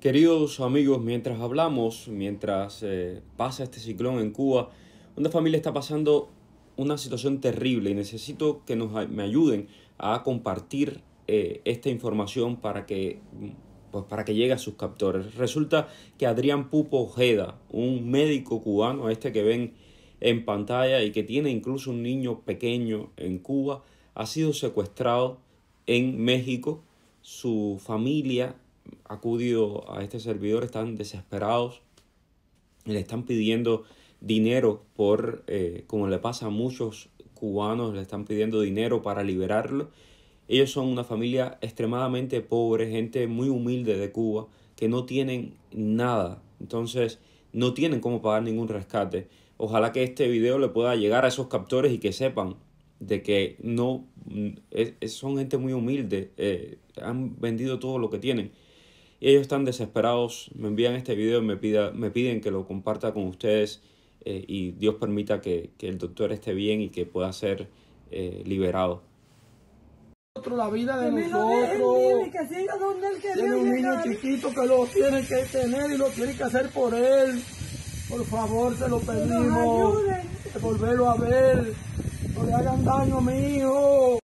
Queridos amigos, mientras hablamos, mientras eh, pasa este ciclón en Cuba, una familia está pasando una situación terrible y necesito que nos, me ayuden a compartir eh, esta información para que, pues, para que llegue a sus captores. Resulta que Adrián Pupo Ojeda, un médico cubano, este que ven en pantalla y que tiene incluso un niño pequeño en Cuba, ha sido secuestrado en México. Su familia acudido a este servidor están desesperados le están pidiendo dinero por, eh, como le pasa a muchos cubanos, le están pidiendo dinero para liberarlo. Ellos son una familia extremadamente pobre, gente muy humilde de Cuba, que no tienen nada. Entonces, no tienen cómo pagar ningún rescate. Ojalá que este video le pueda llegar a esos captores y que sepan de que no son gente muy humilde, eh, han vendido todo lo que tienen. Y ellos están desesperados, me envían este video, me, pida, me piden que lo comparta con ustedes eh, y Dios permita que, que, el doctor esté bien y que pueda ser eh, liberado. La vida de nosotros. Tiene un niño chiquito que lo tiene que tener y lo tiene que hacer por él. Por favor, se lo pedimos. Volverlo a ver. No le hagan daño a mi hijo.